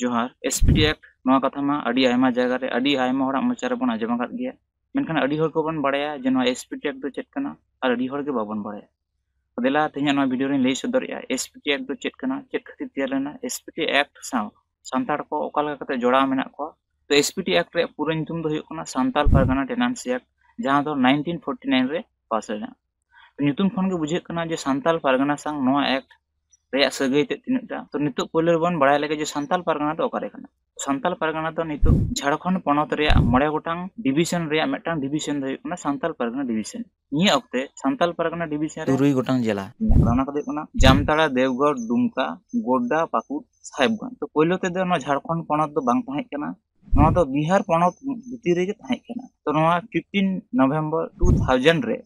जोहार S P T act कथमा अमा जगार मोचार बन आज मेखान को बड़ा जो एस पी टी एक्ट चेक और बाबन बड़ा दिला तेज भिडियो लै सदर एस पी टी एक्ट चेक चेक खातिर तैयार लेना एस पी टी एक्ट सानताड़े जड़ा मेरा को तो एस पी टी एक्ट पूरा सानताल पारगाना टेनान्सि एक्ट जहाँ तो नाइनटीन फोर्टी नाइन पास लेना तो बुझे सानताल पारगाना सा एक्ट ᱨᱮᱭᱟᱜ ᱥᱟᱹᱜᱟᱹᱭ ᱛᱮᱫ ᱛᱤᱱᱟᱹᱜ ᱴᱟ ᱛᱚ ᱱᱤᱛᱚᱜ ᱯᱳᱭᱞᱳ ᱨᱮᱵᱚᱱ ᱵᱟᱲᱟᱭ ᱞᱮᱜᱮ ᱡᱮ ᱥᱟᱱᱛᱟᱞ ᱯᱟᱨᱜᱟᱱᱟ ᱫᱚ ᱚᱠᱟᱨᱮ ᱠᱟᱱᱟ ᱥᱟᱱᱛᱟᱞ ᱯᱟᱨᱜᱟᱱᱟ ᱫᱚ ᱱᱤᱛᱚᱜ ᱡᱷᱟᱲᱠᱷᱚᱸᱰ ᱯᱚᱱᱚᱛ ᱨᱮᱭᱟᱜ ᱢᱚᱬᱮ ᱜᱚᱴᱟᱝ ᱰᱤᱵᱷᱤᱥᱚᱱ ᱨᱮᱭᱟᱜ ᱢᱤᱫᱴᱟᱝ ᱰᱤᱵᱷᱤᱥᱚᱱ ᱫᱚ ᱦᱩᱭᱩᱜ ᱠᱟᱱᱟ ᱥᱟᱱᱛᱟᱞ ᱯᱟᱨᱜᱟᱱᱟ ᱰᱤᱵᱷᱤᱥᱚᱱ ᱱᱤᱭᱟᱹ ᱚᱠᱛᱮ ᱥᱟᱱᱛᱟᱞ ᱯᱟᱨᱜᱟᱱᱟ ᱰᱤᱵᱷᱤᱥᱚᱱ ᱨᱮ ᱛᱩᱨᱩᱭ ᱜᱚᱴᱟᱝ ᱡᱮᱞᱟ ᱚᱱᱟ ᱠᱚᱫᱚ ᱦᱩᱭᱩᱜ ᱠᱟᱱᱟ ᱡᱟᱢᱛᱟᱲᱟ ᱫᱮᱣᱜᱚᱲ ᱫᱩᱢᱠᱟ ᱜᱳᱰᱰᱟ ᱯᱟᱠᱩᱲ ᱥᱟᱦᱮᱵᱽᱜᱚᱸᱡᱽ ᱛᱚ ᱯᱳᱭᱞᱳ ᱛᱮᱫᱚ ᱱᱚᱣᱟ ᱡᱷᱟᱲᱠᱷᱚᱸᱰ ᱯᱚᱱᱚᱛ ᱫᱚ ᱵᱟᱝ ᱛᱟᱦᱮᱸ ᱠᱟᱱᱟ ᱱᱚᱣᱟ ᱫᱚ ᱵᱤᱦᱟᱨ ᱯᱚᱱᱚᱛ ᱵᱷᱤᱛᱤᱨ ᱨᱮᱜᱮ ᱛᱟᱦᱮᱸ ᱠᱟᱱᱟ ᱛᱚ ᱱᱚᱣᱟ ᱯᱷᱤᱯᱴᱤᱱ ᱱᱚᱵᱷᱮᱢᱵᱚᱨ ᱴᱩ ᱛᱷᱟᱣᱡᱮᱱᱰ ᱨᱮ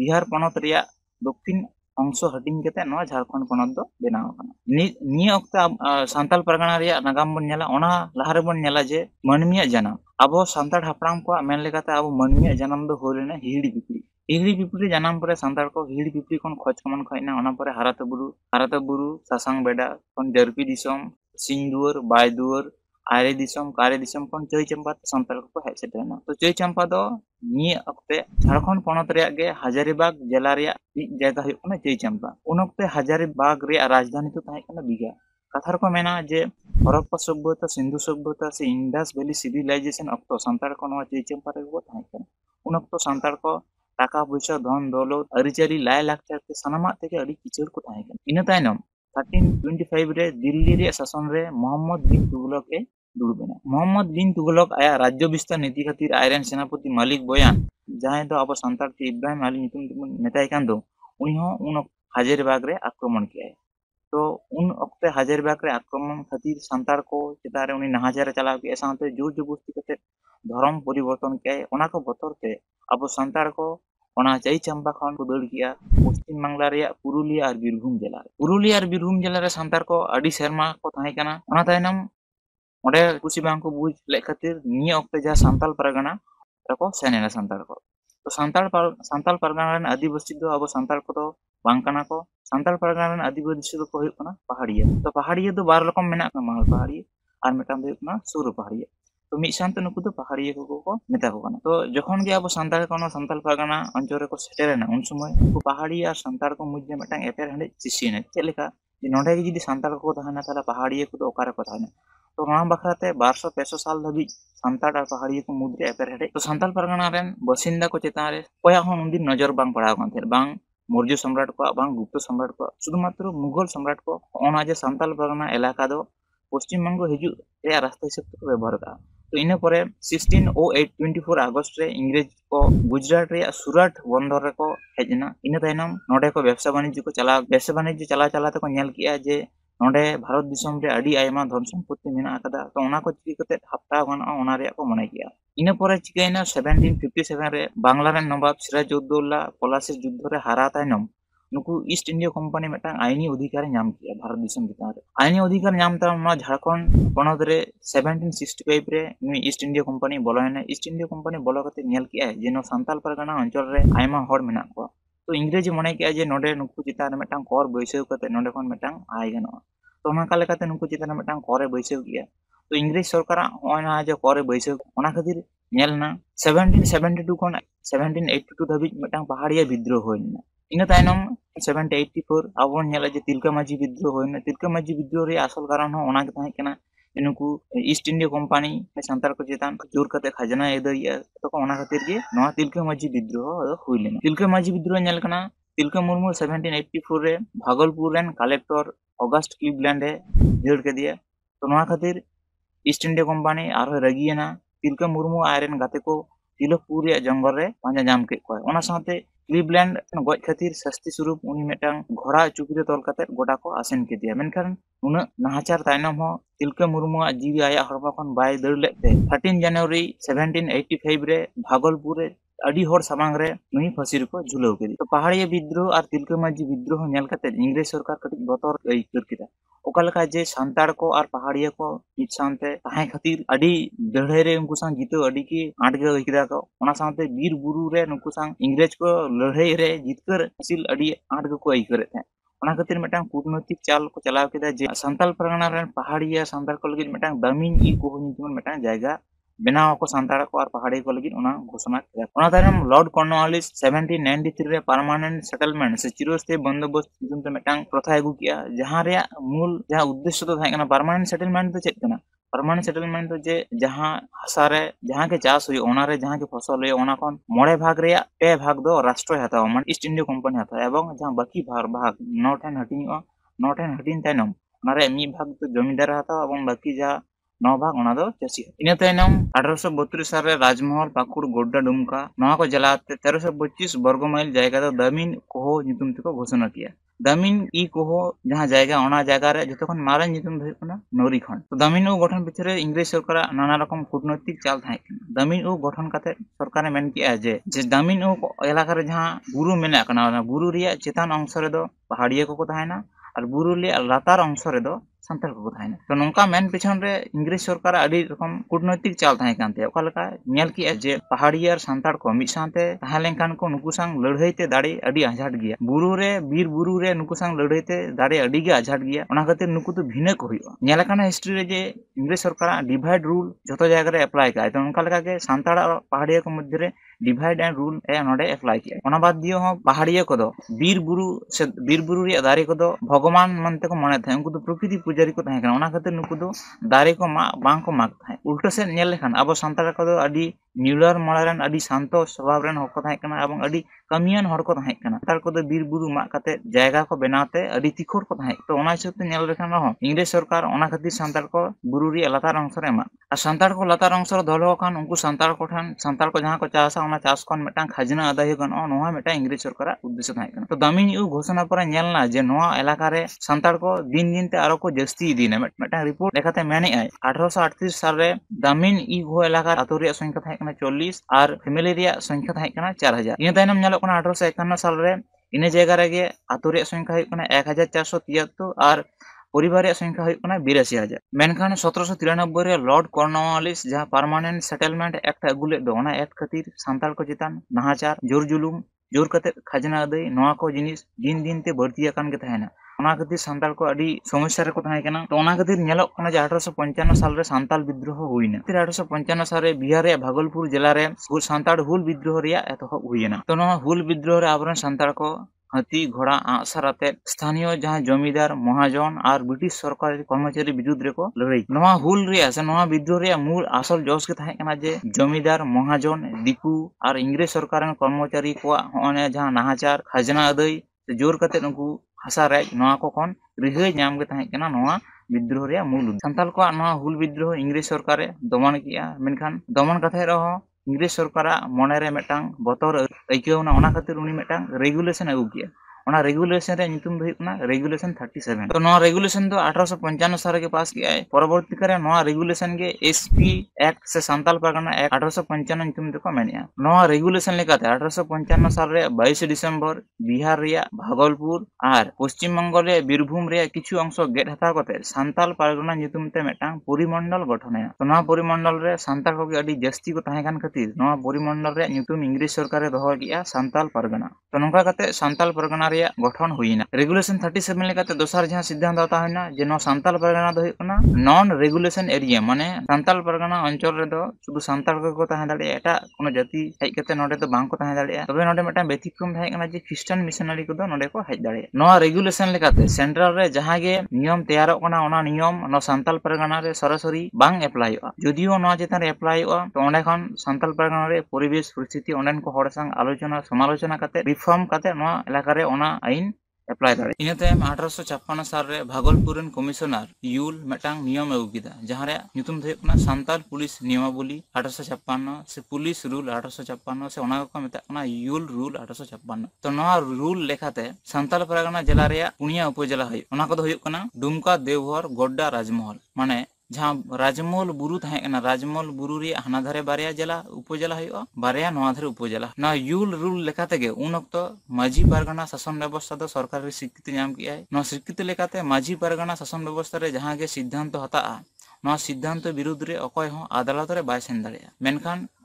ᱵᱤᱦᱟᱨ ᱯᱚᱱᱚᱛ ᱨᱮᱭᱟᱜ ᱫᱚᱠᱠᱷᱤᱱ ᱚᱝᱥᱚ ᱦᱟᱹᱴᱤᱧ ᱠᱟᱛᱮ ᱱᱚᱣᱟ ᱡᱷᱟᱲᱠᱷᱚᱸᱰ ᱯᱚᱱᱚᱛ ᱫᱚ ᱵᱮᱱᱟᱣ ᱟᱠᱟᱱᱟ ᱱᱤᱭᱟᱹ ᱚᱠᱛᱚ ᱥᱟᱱᱛᱟᱞ ᱯᱟᱨᱜᱟᱱᱟ ᱨᱮᱭᱟᱜ ᱱᱟᱜᱟᱢ ᱵᱚᱱ ᱧᱮᱞᱟ ᱚᱱᱟ ᱞᱟᱦᱟ ᱨᱮᱵᱚᱱ ᱧᱮᱞᱟ ᱡᱮ ᱢᱟᱹᱱᱢᱤᱭᱟᱜ ᱡᱟᱱᱟᱢ ᱟᱵᱚ ᱥᱟᱱᱛᱟᱲ ᱦᱟᱯᱲᱟᱢ ᱠᱚᱣᱟᱜ ᱢᱮᱱ ᱞᱮᱠᱟᱛᱮ ᱟᱵᱚ ᱢᱟᱹᱱᱢᱤᱭᱟᱜ ᱡᱟᱱᱟᱢ ᱫᱚ ᱦᱩᱭ ᱞᱮᱱᱟ ᱦᱤᱦᱤᱲᱤ ᱯᱤᱯᱲᱤ ᱦᱤᱦᱤᱲᱤ ᱯᱤᱯᱲᱤ ᱡᱟᱱᱟᱢ ᱯᱚᱨᱮ ᱥᱟᱱᱛᱟᱲ ᱠᱚ ᱦᱤᱦᱤᱲᱤ ᱯᱤᱯᱲᱤ ᱠᱷᱚᱱ ᱠᱷᱚᱡ ᱠᱟᱢᱟᱱ ᱠᱷᱚᱡ ᱮᱱᱟ ᱚᱱᱟ ᱯᱚᱨᱮ ᱦᱟᱨᱟᱛᱟ ᱵᱩᱨᱩ ᱦᱟᱨᱟᱛᱟ ᱵᱩᱨᱩ ᱥᱟᱥᱟᱝ ᱵᱮᱰᱟ ᱠᱷᱚᱱ ᱡᱟᱹᱨᱯᱤ ᱫᱤᱥᱚᱢ ᱥᱤᱧ ᱫᱩᱣᱟᱹᱨ ᱵᱟᱭ ᱫᱩᱣᱟᱹᱨ आरे दिसम कारे दिसम कोन चोई चंपा संतल को है सेट ना तो चोई चंपा दो नी अक्ते झारखंड पणत रे गे हजारीबाग जिला रे जगह हो ना चोई चंपा उन हजारीबाग रे राजधानी तो ताई कना बिगा कथार को मेना जे हड़प्पा सभ्यता सिंधु सभ्यता से इंडस वैली सिविलाइजेशन अक्तो संतल को ना चोई चंपा रे को ताई कना संतल को टाका पैसा धन दौलत अरिचारी लाय लाख के सनमा थे अरि किचुर को ताई कना इन ଥାର୍ଟିନ୍ ଟ୍ୱେଣ୍ଟି ଫାଇଭରେ ଦିଲ୍ଲୀରେ ଶାସନରେ ମହମ୍ମଦ ବିନ୍ ତୁଗଲକ দুড়বে না মোহাম্মদ বিন তুগলক আয়া রাজ্য বিস্তার নীতি খাতির আয়রন সেনাপতি মালিক বয়ান যাহে তো আবার সন্তানটি ইব্রাহিম আলী নিতুন নেতাই কান্দ উনি হ উন হাজের বাগরে আক্রমণ কিয়ায় তো উন অক্তে হাজের বাগরে আক্রমণ খাতির সান্তার কো চেতারে উনি নাহাজারে চালাও কে সাথে জোর জবরদস্তি কাতে ধর্ম পরিবর্তন কিয়ায় ওনাকে বতরতে আবো সান্তার কো ᱚᱱᱟ ᱪᱟᱹᱭ ᱪᱟᱢᱵᱟ ᱠᱷᱚᱱ ᱠᱚ ᱫᱟᱹᱲ ᱜᱮᱭᱟ ᱯᱚᱥᱪᱤᱢ ᱵᱟᱝᱞᱟ ᱨᱮᱭᱟᱜ ᱯᱩᱨᱩᱞᱤᱭᱟ ᱟᱨ ᱵᱤᱨᱵᱷᱩᱢ ᱡᱮᱞᱟ ᱨᱮ ᱯᱩᱨᱩᱞᱤᱭᱟ ᱟᱨ ᱵᱤᱨᱵᱷᱩᱢ ᱡᱮᱞᱟ ᱨᱮ ᱥᱟᱱᱛᱟᱲ ᱠᱚ ᱟᱹᱰᱤ ᱥᱮᱨᱢᱟ ᱠᱚ ᱛᱟᱦᱮᱸ ᱠᱟᱱᱟ ᱚᱱᱟ ᱛᱟᱭᱱᱚᱢ ᱚᱸᱰᱮ ᱠᱩᱥᱤ ᱵᱟᱝ ᱠᱚ ᱵᱩᱡᱽ ᱞᱮᱫ ᱠᱷᱟᱹᱛᱤᱨ ᱱᱤᱭᱟᱹ ᱚᱠᱛᱮ ᱡᱟᱦᱟᱸ ᱥᱟᱱᱛᱟᱞ ᱯᱟᱨᱜᱟᱱᱟ ᱨᱮᱠᱚ ᱥᱮᱱ ᱮᱱᱟ ᱥᱟᱱᱛᱟᱲ ᱠᱚ तो सान्ताल पर, सान्ताल परगना रन आदिवासी दो अब सान्ताल को तो बांग कना को सान्ताल परगना रन आदिवासी दो को हुई पहाड़िया तो पहाड़िया दो बार रकम मेना माहौल पहाड़िया और मेटाम दो हुई सुर पहाड़िया ᱛᱚ ᱢᱤᱫ ᱥᱟᱶᱛᱮ ᱱᱩᱠᱩ ᱫᱚ ᱯᱟᱦᱟᱲᱤᱭᱟᱹ ᱠᱚ ᱠᱚ ᱢᱮᱛᱟ ᱠᱚ ᱠᱟᱱᱟ ᱛᱚ ᱡᱚᱠᱷᱚᱱ ᱜᱮ ᱟᱵᱚ ᱥᱟᱱᱛᱟᱲ ᱠᱚᱱᱚ ᱥᱟᱱᱛᱟᱲ ᱯᱟᱨᱜᱟᱱᱟ ᱚᱧᱪᱚᱞ ᱨᱮᱠᱚ ᱥᱮᱴᱮᱨᱮᱱᱟ ᱩᱱ ᱥᱚᱢᱚᱭ ᱩᱱᱠᱩ ᱯᱟᱦᱟᱲᱤᱭᱟᱹ ᱟᱨ ᱥᱟᱱᱛᱟᱲ ᱠᱚ ᱢᱩᱫᱽᱨᱮ ᱢᱤᱫᱴᱟᱝ ᱮᱯᱮᱨ ᱦᱮᱸᱰᱮᱡ ᱥᱤᱥᱤᱭᱮᱱᱟ ᱪᱮᱫ ᱞᱮᱠᱟ ᱱᱚᱰᱮ ᱜᱮ ᱡᱩᱫᱤ ᱥᱟᱱᱛᱟᱲ ᱠᱚ ᱛᱟᱦᱮᱱᱟ ᱛᱟᱦᱞᱮ ᱯᱟᱦᱟᱲᱤᱭᱟᱹ ᱠᱚᱫᱚ ᱚᱠᱟ ᱨᱮᱠᱚ ᱛᱟᱦᱮᱱᱟ तो वहाँ बखराते बार सौ पैसो साल धाबिज सानताड़ और पहाड़ियों को मुद्रे एपेर हेटे तो सानताल परगना रेन बसिंदा को चेतान रे कोया हो उनदी नजर बांग पड़ाव कान थे बांग मौर्य सम्राट को बांग गुप्त सम्राट को शुधुमात्र मुगल सम्राट को ओना जे सानताल परगना एलाका दो पश्चिम बंगो हिजू रे रास्ता हिसाब तक व्यवहार का તો ઇના પરે sixteen o eight twenty four August રે ઇંગ્રેજ ᱠᱚ ᱜᱩᱡᱨᱟᱴ ᱨᱮᱭᱟᱜ ᱥᱩᱨᱟᱴ ᱵᱚᱱᱫᱚᱨ ᱨᱮᱠᱚ ᱦᱮᱡ ᱮᱱᱟ ᱤᱱᱟᱹ ᱛᱟᱭᱱᱚᱢ ᱱᱚᱰᱮ ᱠᱚ ᱵᱮᱵᱽᱥᱟ ᱵᱟᱹᱱᱤᱡᱽᱡᱚ ᱠᱚ ᱪᱟᱞᱟᱣ ᱵᱮᱵᱽᱥᱟ ᱵᱟᱹᱱᱤᱡᱽᱡᱚ ᱪᱟᱞᱟᱣ ᱪᱟᱞᱟᱣ ᱛᱮᱠᱚ ᱧᱮᱞ ᱠᱮᱜᱼᱟ ᱡᱮ ᱱᱚᱰᱮ ᱵᱷᱟᱨᱚᱛ ᱫᱤᱥᱚᱢ ᱨᱮ ᱟᱹᱰᱤ ᱟᱭᱢᱟ ᱫᱷᱚᱱ ᱥᱚᱢᱯᱚᱛᱛᱤ ᱢᱮᱱᱟᱜ ᱟᱠᱟᱫᱟ ᱛᱚ ᱚᱱᱟ ᱠᱚ ᱪᱤᱠᱟᱹ ᱠᱟᱛᱮᱫ ᱦᱟᱯᱴᱟᱣ ᱜᱟᱱᱚᱜᱼᱟ ᱚᱱᱟ ᱨᱮᱭᱟᱜ ᱠᱚ ᱢᱚᱱᱮ ᱠᱮᱜᱼᱟ ᱤᱱᱟᱹ ᱯᱚᱨᱮ ᱪᱤᱠᱟᱹᱭᱮᱱᱟ ᱥᱮᱵᱷᱮᱱᱴᱤᱱ ᱯᱷᱤᱯᱴᱤ ᱥᱮᱵᱷᱮᱱ ᱨᱮ ᱵᱟᱝᱞᱟ ᱨᱮᱱ ᱡᱩᱫᱽᱫᱷᱚ ᱨᱮ ᱦᱟᱨᱟ ᱛᱟᱭᱱᱚᱢ ᱱᱩᱠᱩ ᱤᱥᱴ ᱤᱱᱰᱤᱭᱟ ᱠᱳᱢᱯᱟᱱᱤ ᱢᱤᱫᱴᱟᱝ ᱟᱭᱤᱱᱤ ᱚᱫᱷᱤᱠᱟᱨᱮ ᱧᱟᱢ ᱠᱮᱜᱼᱟ ᱵᱷᱟᱨᱚᱛ ᱫᱤᱥᱚᱢ ᱪᱮᱛᱟᱱ ᱨᱮ ᱟᱭᱤᱱᱤ ᱚᱫᱷᱤᱠᱟᱨ ᱧᱟᱢ ᱛᱟᱭᱚᱢ ᱱᱚᱣᱟ ᱡᱷᱟᱲᱠᱷᱚᱸᱰ ᱯᱚᱱᱚᱛ ᱨᱮ ᱥᱮᱵᱷᱮᱱᱴᱤᱱ ᱥᱤᱠᱥᱴᱤ ᱯᱷᱟᱭᱤᱵ ᱨᱮ ᱱᱩᱭ ᱤᱥᱴ ᱤᱱᱰᱤᱭᱟ ᱠᱳᱢᱯᱟᱱᱤ ᱵᱚᱞᱚᱭᱮᱱᱟ ᱤᱥᱴ ᱤᱱᱰᱤᱭᱟ ᱠᱳᱢᱯᱟᱱᱤ ᱵᱚᱞᱚ ᱠᱟᱛᱮ ᱧᱮᱞ ᱠᱮᱜᱼᱟᱭ ᱡᱮ ᱱᱚᱣᱟ ᱥᱟᱱᱛᱟᱞ ᱯᱟᱨᱜᱟᱱᱟ ᱚᱧᱪᱚᱞ ᱨᱮ ᱟᱭᱢᱟ ᱦᱚᱲ ᱢᱮᱱᱟᱜ ᱠᱚᱣᱟ ᱛᱚ ᱤᱝᱨᱮᱡᱽ ᱢᱚᱱᱮ ᱠᱮᱜᱼᱟ ᱡᱮ ᱱᱚᱰᱮ ᱱᱩᱠᱩ ᱪᱮᱛᱟᱱ ᱨᱮ ᱢᱤᱫᱴᱟᱝ ᱠᱚᱨ ᱵᱟᱹᱭᱥᱟᱹᱣ ᱠᱟᱛᱮ ᱱᱚᱰᱮ ᱠᱷᱚᱱ ᱢᱤᱫᱴᱟᱝ ᱟᱭ ᱜᱟᱱᱚᱜᱼᱟ ᱛᱚ ᱚᱱᱠᱟ ᱞᱮᱠᱟᱛᱮ ᱱᱩᱠᱩ ᱪᱮᱛᱟᱱ ᱨᱮ ᱢᱤᱫᱴᱟᱝ ᱠᱚᱨᱮ ᱵᱟᱹᱭᱥᱟᱹᱣ ᱠᱮᱜᱼᱟ ᱛᱚ ᱤᱝᱨᱮᱡᱽ ᱥᱚᱨᱠᱟᱨᱟᱜ ᱱᱚᱜᱼᱚᱭ ᱱᱚᱣᱟ ᱡᱮ ᱠᱚᱨᱮ ᱵᱟᱹᱭᱥᱟᱹᱣ ᱚᱱᱟ ᱠᱷᱟᱹᱛᱤᱨ ᱧᱮᱞ ᱮᱱᱟ ᱥᱮᱵᱷᱮᱱᱴᱤᱱ ᱥᱮᱵᱷᱮᱱᱴᱤ ᱴᱩ ᱠᱷᱚᱱ ᱥᱮᱵᱷᱮᱱᱴᱤᱱ ᱮᱭᱤᱴᱴᱤ ᱴᱩ ᱫᱷᱟᱹᱵᱤᱡ ᱢᱤᱫᱴᱟᱝ ᱯᱟᱦᱟᱲᱤᱭᱟᱹ ᱵᱤᱫᱽᱫᱨᱳᱦ ᱦᱩᱭ ᱞᱮᱱᱟ ᱤᱱᱟᱹ ᱛᱟᱭᱱᱚᱢ ᱥᱮᱵᱷᱮᱱᱴᱤ ᱮᱭᱤᱴᱴᱤ ᱯᱷᱳᱨ ᱟᱵᱚ ᱵᱚᱱ ᱧᱮᱞᱟ ᱡᱮ ᱛᱤᱞᱠᱟᱹ ᱢᱟᱹᱡᱷᱤ ᱵᱤᱫᱽᱫᱨᱳᱦ ᱦᱩᱭᱱᱟ ᱛᱤᱞᱠᱟᱹ ᱢᱟᱹᱡᱷᱤ ᱵᱤᱫᱽᱫᱨᱳᱦ ᱨᱮᱭᱟᱜ ᱟᱥᱚᱞ ᱠᱟᱨᱚᱱ ᱦᱚᱸ ᱚᱱᱟ ᱜᱮ ᱛᱟᱦᱮᱸ ᱠᱟᱱᱟ ᱡᱮ ᱱᱩᱠᱩ ᱤᱥᱴ ᱤᱱᱰᱤᱭᱟ ᱠᱳᱢᱯᱟᱱᱤ ᱥᱟᱱᱛᱟᱲ ᱠᱚ ᱪᱮᱛᱟᱱ ᱡᱳᱨ ᱠᱟᱛᱮ ᱠᱷᱟᱡᱱᱟ ᱟᱹᱫᱟᱹᱭᱮᱜᱼᱟ ᱛᱚ ᱚᱱᱟ ᱠᱷᱟᱹᱛᱤᱨ ᱜᱮ ᱱᱚᱣᱟ ᱛᱤᱞᱠᱟᱹ ᱢᱟᱹᱡᱷᱤ ᱵᱤᱫᱽᱫᱨᱳᱦ ᱫᱚ ᱦᱩᱭ ᱞᱮᱱᱟ ᱛᱤᱞᱠᱟᱹ ᱢᱟᱹᱡᱷᱤ ᱵᱤᱫᱽᱫᱨᱳᱦ ᱧᱮᱞ ᱠᱟᱱᱟ Tilka Murmu seventeen eighty four रे भागलपुर रन कलेक्टर ऑगस्ट क्लिवलैंड है झेड़ के दिया तो ना खातिर ईस्ट इंडिया कंपनी और रगियना तिलका मुर्मू आयरन गाते को तिलकपुर जंगल रे पांजा जाम के कोय ओना साथे ক্লিভল্যান্ড গজ খাতির শাস্তি স্বরূপ উনি মিটাং ঘোড়া চুপিতে তল কাতে গোটা কো আসেন কেদিয়া মেনখান উনা নাহাচার তাইনম হ তিলকে মুরমু জিবি আয়া হরবা খন বাই দড়লে 13 জানুয়ারি 1785 রে ভাগলপুরে ᱟᱹᱰᱤ ᱦᱚᱲ ᱥᱟᱢᱟᱝ ᱨᱮ ᱱᱩᱭ ᱯᱷᱟᱹᱥᱤ ᱨᱮᱠᱚ ᱡᱷᱩᱞᱟᱹᱣ ᱠᱮᱫᱮ ᱯᱟᱦᱟᱲᱤᱭᱟᱹ ᱵᱤᱫᱽᱫᱨᱳᱦ ᱟᱨ ᱛᱤᱞᱠᱟᱹ ᱢᱟᱹᱡᱷᱤ ᱵᱤᱫᱽᱫᱨᱳᱦ ᱧᱮᱞ ᱠᱟᱛᱮ ᱤᱝᱨᱮᱡᱽ ᱥᱚᱨᱠᱟᱨ ᱠᱟᱹᱴᱤᱡ ᱵᱚᱛᱚᱨ ᱟᱹᱭᱠᱟᱹᱣ ᱠᱮᱫᱟ ᱚᱠᱟ ᱞᱮᱠᱟ ᱡᱮ ᱥᱟᱱᱛᱟᱲ ᱠᱚ ᱟᱨ ᱯᱟᱦᱟᱲᱤᱭᱟᱹ ᱠᱚ ᱢᱤᱫ ᱥᱟᱶᱛᱮ ᱛᱟᱦᱮᱸ ᱠᱷᱟᱹᱛᱤᱨ ᱟᱹᱰᱤ ᱞᱟᱹᱲᱦᱟᱹᱭ ᱨᱮ ᱩᱱᱠᱩ ᱥᱟᱶ ᱡᱤᱛᱟᱹᱣ ᱟᱹᱰᱤ ᱜᱮ ᱟᱸᱴᱜᱮ ᱦᱩᱭ ᱠᱮᱫᱟ ᱠᱚ ᱚᱱᱟ ᱥᱟᱶᱛᱮ ᱵᱤᱨ ᱵᱩᱨᱩ ᱨᱮ ᱱᱩᱠᱩ ᱥᱟᱶ ᱤᱝᱨᱮᱡᱽ ᱠᱚ ᱞᱟᱹᱲᱦᱟᱹᱭ ᱨᱮ ᱡᱤᱛᱠᱟᱹᱨ ᱦᱟᱹᱥᱤᱞ ᱟᱹᱰᱤ ᱟᱸᱴ ᱜᱮᱠᱚ ᱟᱹᱭᱠᱟᱹᱣᱮᱫ ᱛᱟᱦᱮᱸᱫ ᱚᱱᱟ ᱠᱷᱟᱹᱛᱤᱨ ᱢᱤᱫᱴᱟᱝ ᱠᱩᱴᱱᱳᱭᱛᱤᱠ ᱪᱟᱞ ᱠᱚ ᱪᱟᱞᱟᱣ ᱠᱮᱫᱟ ᱡᱮ ᱥᱟᱱᱛᱟᱞ ᱯᱟᱨᱜᱟᱱᱟ ᱨᱮᱱ ᱯᱟᱦᱟᱲᱤᱭᱟ ᱥᱟᱱᱛᱟᱲ ᱠᱚ ᱞᱟᱹᱜᱤᱫ ᱢᱤᱫᱴᱟᱝ ᱫᱟᱢᱤᱱ ᱤ ᱠᱚᱦᱚ ᱧᱩᱛᱩᱢᱟᱱ ᱢᱤᱫᱴᱟᱝ ᱡᱟᱭᱜᱟ बनावर को पहाड़ी को लगे घोषणा किया lord Cornwallis seventeen ninety three permanent settlement से चिरस्थायी बंदोबस्त जुटे प्रथा अगुकिया जहाँ मूल जहाँ उद्देश्य तो पार्मानेंट सेटलमेंट तो चेक पारमानेंट सेटलमेंट तो जे जहां हासारे जहां के चास हुई ओनारे के फसल हुई ओना मोड़े भाग रहे पे भाग दो राष्ट्र हाथ तो, मैं मतलब ईस्ट इंडिया कंपनी हाथ तो, एवं जहां बाकी भाग नॉट एंड हटिंग नॉट एंड हटिंग मी भाग तो जमीदार हाथ और तो, बाकी जहाँ नौभाग इन अठारोशो बत्रीस साल राजमहल पाकुड़ गोड्डा डुमका जला तेरह सौ पच्चीस वर्ग माइल जैगा दमिन कहो घोषणा किया दमिन इ कहो जहाँ जैगा जैगा जो मारा नरी खन तो दमिन उ गठन पीछे इंग्रेज सरकार नाना रकम कूटनैतिक चाल थे दमिन उ गठन कर सरकार मन के जे दमिन उ एलिक गुरु मे गुरु चेतान अंश रहा पहाड़िया को और बुरु लतार अंश रहा ᱥᱟᱱᱛᱟᱲ ᱠᱚᱠᱚ ᱛᱟᱦᱮᱱᱟ ᱛᱚ ᱱᱚᱝᱠᱟ ᱢᱮᱱ ᱯᱤᱪᱷᱚᱱ ᱨᱮ ᱤᱝᱨᱮᱡᱽ ᱥᱚᱨᱠᱟᱨᱟᱜ ᱟᱹᱰᱤ ᱨᱚᱠᱚᱢ ᱠᱩᱴᱱᱳᱭᱛᱤᱠ ᱪᱟᱞ ᱛᱟᱦᱮᱸ ᱠᱟᱱ ᱛᱟᱭᱟ ᱚᱠᱟ ᱞᱮᱠᱟ ᱧᱮᱞ ᱠᱮᱜᱼᱟ ᱡᱮ ᱯᱟᱦᱟᱲᱤᱭᱟᱹ ᱟᱨ ᱥᱟᱱᱛᱟᱲ ᱠᱚ ᱢᱤᱫ ᱥᱟᱶᱛᱮ ᱛᱟᱦᱮᱸ ᱞᱮᱱᱠᱷᱟᱱ ᱠᱚ ᱱᱩᱠᱩ ᱥᱟᱶ ᱞᱟᱹᱲᱦᱟᱹᱭ ᱛᱮ ᱫᱟᱲᱮ ᱟᱹᱰᱤ ᱟᱡᱷᱟᱴ ᱜᱮᱭᱟ ᱵᱩᱨᱩ ᱨᱮ ᱵᱤᱨ ᱵᱩᱨᱩ ᱨᱮ ᱱᱩᱠᱩ ᱥᱟᱶ ᱞᱟᱹᱲᱦᱟᱹᱭ ᱛᱮ ᱫᱟᱲᱮ ᱟᱹᱰᱤ ᱜᱮ ᱟᱡᱷᱟᱴ ᱜᱮᱭᱟ ᱚᱱᱟ ᱠᱷᱟᱹᱛᱤᱨ ᱱᱩᱠᱩ ᱫᱚ ᱵᱷᱤᱱᱟᱹ ᱠᱚ ᱦᱩᱭᱩᱜᱼᱟ ᱧᱮᱞ ᱟᱠᱟᱱᱟ ᱦᱤᱥᱴᱨᱤ ᱨᱮ ᱡᱮ ᱤᱝᱨᱮᱡᱽ ᱥᱚᱨᱠᱟᱨᱟᱜ ᱰᱤᱵᱷᱟᱭᱤᱰ ᱨᱩᱞ ᱡᱚᱛᱚ ᱡᱟᱭᱜᱟ ᱨᱮ ᱮᱯᱞᱟᱭ ᱠᱟᱜᱼᱟᱭ ᱛᱚ ᱚᱱᱠᱟ ᱞᱮᱠᱟᱜᱮ ᱥᱟᱱᱛᱟᱲᱟᱜ ᱯᱟᱦᱟᱲᱤᱭᱟᱹ ᱠᱚ ᱢᱚᱫᱽᱫᱷᱮ ᱨᱮ ᱰᱤᱵᱷᱟᱭᱤᱰ ᱮᱱᱰ ᱨᱩᱞ ᱮ ᱱᱚᱰᱮ ᱮᱯᱞᱟᱭ ᱠᱮᱜᱼᱟ ᱚᱱᱟ ᱵᱟᱫ ᱫᱤᱭᱮ ᱦᱚᱸ ᱯᱟᱦᱟᱲᱤᱭᱟᱹ ᱠᱚᱫᱚ ᱵᱤᱨ ᱵᱩᱨᱩ ᱥᱮ ᱵᱤᱨ ᱵᱩᱨᱩ ᱨᱮᱭᱟᱜ ᱫᱟᱨᱮ ᱠᱚᱫᱚ ᱵᱷᱚᱜᱚᱵᱟᱱ ᱢᱮᱱᱛᱮ ᱠᱚ ᱢᱚᱱᱮ ᱛᱟᱦᱮᱸ ᱩᱱᱠᱩ ᱫᱚ ᱯᱨᱚᱠৃᱛᱤ ᱯᱩᱡᱟᱨᱤ ᱠᱚ ᱛᱟᱦᱮᱸ ᱠᱟᱱᱟ ᱚᱱᱟ ᱠᱷᱟᱹᱛᱤᱨ ᱱᱩᱠᱩ ᱫᱚ ᱫᱟᱨᱮ ᱠᱚ ᱢᱟᱜ ᱵᱟᱝ ᱠᱚ ᱢᱟᱜ ᱛᱟᱦᱮᱸ ᱩᱞᱴᱟᱹ ᱥᱮᱫ ᱧᱮᱞ ᱞᱮᱠᱷᱟᱱ ᱟᱵᱚ ᱥᱟᱱᱛᱟᱲ ᱠᱚᱫᱚ ᱟᱹᱰᱤ ᱱᱤᱨᱟᱹᱲ ᱢᱚᱲᱟ ᱨᱮᱱ ᱟᱹᱰᱤ ᱥᱟᱱᱛᱚ ᱥᱚᱵᱷᱟᱵ ᱨᱮᱱ ᱦᱚᱲ ᱠᱚ ᱛᱟᱦᱮᱸ ᱠᱟᱱᱟ ᱮᱵᱚᱝ ᱟᱹᱰᱤ ᱠᱟᱹᱢᱤᱭᱟᱱ ᱦᱚᱲ ᱠᱚ ᱛᱟᱦᱮᱸ ᱠᱟᱱᱟ ᱥᱟᱱᱛᱟᱲ ᱠᱚᱫᱚ ᱵᱤᱨ ᱵᱩᱨᱩ ᱢᱟᱜ ᱠᱟᱛᱮ ᱡᱟᱭᱜᱟ ᱠᱚ ᱵᱮᱱᱟᱣ ᱛᱮ ᱟᱹᱰᱤ ᱛᱤᱠᱷᱚᱨ ᱠᱚ ᱛᱟᱦᱮᱸ ᱛᱚ ᱚᱱᱟ ᱦᱤᱥᱟᱹᱵ ᱛᱮ ᱧᱮᱞ ᱞᱮᱠᱷᱟᱱ ᱨᱮᱦᱚᱸ ᱤᱝᱨᱮᱡᱽ ᱥᱚᱨᱠᱟᱨ ᱚᱱᱟ ᱠᱷᱟᱹᱛᱤᱨ ᱥᱟᱱᱛᱟᱲ ᱠᱚ ᱵᱩᱨᱩ ᱨᱮᱭᱟᱜ ᱞᱟᱛᱟᱨ ᱚᱝᱥᱚ ᱨᱮ ᱮᱢᱟᱜ ᱟᱨ ᱥᱟᱱᱛᱟᱲ ᱠᱚ ᱞᱟᱛᱟᱨ ᱚᱝᱥᱚ ᱨᱮ ᱫᱚᱦᱚ ᱠᱷᱟᱱ ᱩᱱᱠᱩ ᱥᱟᱱᱛᱟᱲ ᱠᱚ ᱴᱷᱮᱱ ᱥᱟᱱᱛᱟᱲ ᱠᱚ ᱡᱟᱦᱟᱸ ᱠᱚ ᱪᱟᱥᱟ ᱚᱱᱟ ᱪᱟᱥ ᱠᱷᱚᱱ ᱢᱤᱫᱴᱟᱝ ᱠᱷᱟᱡᱽᱱᱟ ᱟᱫᱟᱭ ᱦᱩᱭᱩᱜ ᱱᱚᱜᱼᱚ ᱱᱚᱣᱟ ᱢᱤᱫᱴᱟᱝ ᱤᱝᱨᱮᱡᱽ ᱥᱚᱨᱠᱟᱨᱟᱜ ᱩᱫᱽᱫᱮᱥᱥᱚ ᱛᱟᱦᱮᱸ ᱠᱟᱱᱟ ᱛᱚ ᱫᱟᱢᱤᱱ ᱤᱭᱩ ᱜᱷᱳᱥᱚᱱᱟ ᱯᱚᱨᱮ ᱧᱮᱞ ᱮᱱᱟ ᱡᱮ ᱱᱚᱣᱟ ᱮᱞᱟᱠᱟ ᱨᱮ ᱥᱟᱱᱛᱟᱲ ᱠᱚ ᱫᱤᱱ ᱫᱤᱱ ᱛᱮ ᱟᱨᱚ ᱠᱚ ᱡᱟᱹᱥᱛᱤ ᱤᱫᱤᱭᱮᱱᱟ ᱢᱤᱫᱴᱟᱝ ᱨᱤᱯᱳᱨᱴ ᱞᱮᱠᱟᱛᱮ ᱢᱮᱱᱮᱜᱼᱟᱭ ᱟঠাᱨᱚᱥᱚ ᱟᱴᱛᱨᱤᱥ ᱥᱟᱞᱨᱮ ᱫᱟᱢᱤᱱ ᱤ ᱜᱷᱳ ᱮᱞᱟᱠᱟ ᱟᱛᱳ ᱨᱮᱭᱟᱜ ᱥᱚᱝᱠᱷᱟ ᱛᱟᱦᱮᱸ ᱠᱟᱱᱟ ᱪᱚᱞᱞᱤᱥ ᱟᱨ ᱯᱷᱮᱢᱮᱞᱤ ᱨᱮᱭᱟᱜ ᱥᱚᱝᱠᱷᱟ ᱛᱟᱦᱮᱸ ᱠᱟᱱᱟ ᱪᱟᱨ ᱦᱟᱡᱟᱨ ᱤᱱᱟᱹ ᱛᱟᱭᱱᱚᱢ ᱧᱮᱞᱚᱜ ᱧᱮᱞᱚᱜ ᱠᱟᱱᱟ ᱟᱴᱷᱨᱚᱥᱚ ᱮᱠᱟᱱᱱᱚ ᱥᱟᱞᱨᱮ ᱤᱱᱟᱹ ᱡᱟᱭᱜᱟ ᱨᱮᱜᱮ ᱟᱛᱳ ᱨᱮᱭᱟᱜ ᱥᱚᱝᱠᱷᱟ ᱦᱩᱭᱩᱜ ᱠᱟᱱᱟ ᱮᱠ ᱦᱟᱡᱟᱨ ᱪᱟᱨᱥᱚ তিয়াত্তর আর পরিবার ᱨᱮᱭᱟᱜ ᱥᱚᱝᱠᱷᱟ ᱦᱩᱭᱩᱜ ᱠᱟᱱᱟ ᱵᱤᱨᱟᱥᱤ ᱦᱟᱡᱟᱨ ᱢᱮᱱᱠᱷᱟᱱ ᱥᱚᱛᱨᱚᱥᱚ ᱛᱤরানব্বই ᱨᱮ ᱞᱚᱨᱰ কর্নওয়ালিস ᱡᱟᱦᱟᱸ ᱯᱟᱨᱢᱟᱱᱮᱱᱴ ᱥᱮᱴᱮᱞᱢᱮᱱᱴ ᱮᱠᱴ ᱟᱹᱜᱩ ᱞᱮᱫ ᱫᱚ ᱚᱱᱟ ᱮᱠᱴ ᱠᱷᱟᱹᱛᱤᱨ ᱥᱟᱱᱛᱟᱲ ᱠᱚ ᱪᱮᱛᱟᱱ ᱱᱟᱦᱟᱪᱟᱨ ᱡᱳᱨ ᱡᱩᱞᱩᱢ ᱡᱳᱨ ᱠᱟᱛᱮᱫ ᱠᱷᱟᱡᱽᱱᱟ ᱟᱹᱫᱟᱹᱭ ᱱᱚᱣᱟ ᱠᱚ ᱡᱤᱱᱤᱥ ᱫᱤᱱ ᱫᱤᱱᱛᱮ ᱵᱟᱹᱲᱛᱤ ᱟᱠᱟᱱ ᱜᱮ ᱛᱟᱦᱮᱱᱟ ᱚᱱᱟ ᱠᱷᱟᱹᱛᱤᱨ ᱥᱟᱱᱛᱟᱲ ᱠᱚ ᱟᱹᱰᱤ ᱥᱚᱢᱚᱥᱥᱟ ᱨᱮᱠᱚ ᱛᱟᱦᱮᱸ ᱠᱟᱱᱟ ᱛᱚ ᱚᱱᱟ ᱠᱷᱟᱹᱛᱤᱨ ᱧᱮᱞᱚᱜ ᱠᱟᱱᱟ ᱡᱮ ᱟᱴᱷᱨᱚᱥᱚ ᱯᱚᱧᱪᱟᱱᱱᱚ ᱥᱟᱞᱨᱮ ᱥᱟᱱᱛᱟᱞ ᱵᱤᱫᱽᱫᱨᱳᱦᱚ ᱦᱩᱭᱱᱟ ᱛᱤᱨ ᱟᱴᱷᱨᱚᱥᱚ ᱯᱚᱧᱪᱟᱱᱱᱚ ᱥᱟᱞᱨᱮ ᱵᱤᱦᱟᱨ ᱨᱮᱭᱟᱜ ᱵᱷᱟᱜᱚᱞᱯᱩᱨ ᱡᱮᱞᱟᱨᱮ ᱥᱟᱱᱛᱟᱲ ᱦᱩᱞ ᱵᱤᱫᱽᱫᱨᱳᱦᱚ ᱨᱮᱭᱟᱜ ᱮᱛᱚᱦᱚᱵ ᱦᱩᱭᱮᱱᱟ ᱛᱚ ᱱᱚᱣᱟ ᱦᱩᱞ ᱵᱤᱫᱽᱫᱨᱳᱦᱚ ᱨᱮ ᱟᱵᱚᱨᱮᱱ ᱥᱟᱱᱛᱟᱲ ᱠᱚ हाथी घोड़ा आसार स्थानीय जहाँ जमीदार महाजन और ब्रिटिश सरकार कर्मचारी विरुद्ध रे लड़ाई नवा हुल रे से नवा विद्रोह रे मूल असल जोश के तहे कना जे जमीदार महाजन दिकू और इंग्रेज सरकार कर्मचारी को जहाँ नाहाचार खजना अदय जोर करते उनको ᱦᱟᱥᱟ ᱨᱮᱡ ᱱᱚᱣᱟ ᱠᱚ ᱠᱷᱚᱱ ᱨᱤᱦᱟᱹᱭ ᱧᱟᱢ ᱜᱮ ᱛᱟᱦᱮᱸ ᱠᱟᱱᱟ ᱱᱚᱣᱟ ᱵᱤᱫᱽᱫᱨᱳᱦ ᱨᱮᱭᱟᱜ ᱢᱩᱞ ᱩᱫᱽᱫᱮᱥ ᱥᱟᱱᱛᱟᱞ ᱠᱚᱣᱟᱜ ᱱᱚᱣᱟ ᱦᱩᱞ ᱵᱤᱫᱽᱫᱨᱳᱦ ᱤᱝᱨᱮᱡᱽ ᱥᱚᱨᱠᱟᱨᱮ ᱫᱚᱢᱚᱱ ᱠᱮᱜᱼᱟ ᱢᱮᱱᱠᱷᱟᱱ ᱫᱚᱢᱚᱱ ᱠᱟᱛᱮ ᱨᱮᱦᱚᱸ ᱤᱝᱨᱮᱡᱽ ᱥᱚᱨᱠᱟᱨᱟᱜ ᱢᱚᱱᱮᱨᱮ ᱢᱤᱫᱴᱟᱝ ᱵᱚᱛᱚᱨ ᱟᱹᱭᱠᱟᱹᱣ ᱮᱱᱟ ᱚᱱᱟ ᱠᱷᱟᱹᱛᱤᱨ ᱩᱱᱤ ᱢᱤᱫᱴᱟᱝ ᱨᱮᱜᱩᱞᱮᱥᱚᱱ ᱟᱹᱜᱩ ᱠᱮᱜᱼᱟ ᱚᱱᱟ ᱨᱮᱜᱩᱞᱮᱥᱚᱱ ᱨᱮᱭᱟᱜ ᱧᱩᱛᱩᱢ ᱫᱚ ᱦᱩᱭᱩᱜ ᱠᱟᱱᱟ ᱨᱮᱜᱩᱞᱮᱥᱚᱱ 37 ᱛᱚ ᱱᱚᱣᱟ ᱨᱮᱜᱩᱞᱮᱥᱚᱱ ᱫᱚ 1855 ᱥᱟᱞ ᱨᱮᱜᱮ ᱯᱟᱥ ᱠᱮᱜ ᱟᱭ ᱯᱚᱨᱚᱵᱚᱨᱛᱤ ᱠᱟᱨᱮ ᱱᱚᱣᱟ ᱨᱮᱜᱩᱞᱮᱥᱚᱱ ᱜᱮ ᱮᱥᱯᱤ ᱮᱠᱴ ᱥᱮ ᱥᱟᱱᱛᱟᱞ ᱯᱟᱨᱜᱟᱱᱟ ᱮᱠᱴ 1855 ᱧᱩᱛᱩᱢ ᱛᱮᱠᱚ ᱢᱮᱱᱮᱜᱼᱟ ᱱᱚᱣᱟ ᱨᱮᱜᱩᱞᱮᱥᱚᱱ ᱞᱮᱠᱟᱛᱮ 1855 ᱥᱟᱞ ᱨᱮᱭᱟᱜ 22 ᱰᱤᱥᱮᱢᱵᱚᱨ ᱵᱤᱦᱟᱨ ᱨᱮᱭᱟᱜ ᱵᱷᱟᱜᱚᱞᱯᱩᱨ ᱟᱨ ᱯᱚᱥᱪᱤᱢ ᱵᱚᱝᱜᱚ ᱨᱮᱭᱟᱜ ᱵᱤᱨᱵᱷᱩᱢ ᱨᱮᱭᱟᱜ ᱠᱤᱪᱷᱩ ᱚᱝᱥᱚ ᱜᱮᱫ ᱦᱟᱛᱟᱣ ᱠᱟᱛᱮ ᱥᱟᱱᱛᱟᱞ ᱯᱟᱨᱜᱟᱱᱟ ᱧᱩᱛᱩᱢ ᱛᱮ ᱢᱤᱫᱴᱟᱝ ᱯᱚᱨᱤᱢᱚᱱᱰᱚᱞ ᱜᱚᱴᱷᱚᱱᱮᱱᱟ ᱛᱚ ᱱᱚᱣᱟ ᱯᱚᱨᱤᱢᱚᱱᱰᱚᱞ ᱨᱮ ᱥᱟᱱᱛᱟᱲ ᱠᱚᱜᱮ ᱟᱹᱰᱤ ᱡᱟᱹᱥᱛᱤ ᱠᱚ ᱛᱟᱦᱮᱸ ᱠᱟᱱ ᱠᱷᱟᱹᱛᱤᱨ ᱱᱚᱣᱟ ᱯᱚᱨᱤᱢᱚᱱᱰᱚᱞ ᱨᱮᱭᱟᱜ ᱧᱩᱛᱩᱢ ᱤᱝᱨᱮᱡᱽ ᱥᱚᱨᱠᱟᱨᱮ ᱫᱚᱦᱚ ᱠᱮᱜᱼᱟ ᱥᱟᱱᱛᱟᱞ ᱯᱟᱨᱜᱟᱱᱟ ᱛᱚ ᱱᱚᱝᱠᱟ ᱠᱟᱛᱮ ᱥᱟᱱᱛᱟᱞ ᱯᱟᱨᱜᱟᱱᱟ ᱨᱮᱭᱟᱜ গঠন হইনা রেগুলেশন 37 লিখাতে দোসার যে সিদ্ধান্ত দতা হইনা যে ন সাঁতাল পরগনা দ হইকনা নন রেগুলেশন এরিয়া মানে সাঁতাল পরগনা অঞ্চল রে দ শুধু সাঁতাল গকো তা হাদড়িয়া এটা কোন জাতি হেকতে নড়ে তো বাং কো তা হাদড়িয়া তবে নড়ে মটাম বেথিক কম হেককনা যে খ্রিস্টান মিশনারি কো দ নড়ে কো হej দড়িয়া নয়া রেগুলেশন লিখাতে সেন্ট্রাল রে যাহা গে নিয়ম তৈয়ারকনা ওনা নিয়ম ন সাঁতাল পরগনা রে সরসরি বাং এপ্লাই হয়া যদি ও নয়া জেতার এপ্লাই হয়া তো ওনেখন সাঁতাল পরগনা রে পরিবেষ পরিস্থিতি অনলাইন কো হড়সাং আলোচনা সমালোচনা কাতে রিফর্ম কাতে নয়া এলাকা রে আইন এপ্লাই গরে ইনেতে 1856 সাল রে ভাগলপুরৰ কমিশনার ইউল মেটাং নিয়ম এউ গিদা জহাৰে নিতুম থৈকনা സന്തাল পুলিছ নিয়মাবলি 1856 সে পুলিছ ৰুল 1856 সে ওনা কা মেটাকনা ইউল ৰুল 1856 তনো ৰুল লিখাতে സന്തাল পৰগনা জিলা ৰেয়া পুনিয়া উপজলা হয় ওনা কা দ হিয়কনা ডুমকা দেওহৰ গোড্ডা ৰাজমহল মানে जहाँ राजमहल बुन राजमहल बुन हाना धारे बारे जिला उपजेला बारे दारे उपजेला यूल रूल उन उनको माझी पारगाना शासन व्यवस्था तो सरकार स्वीकृति नाम कि स्वीकृति माझी पारगाना शासन व्यवस्था जहाँ के सिद्धांत हत्या ना सिद्धांत विरुद्ध रे अकय आदालत रे बाय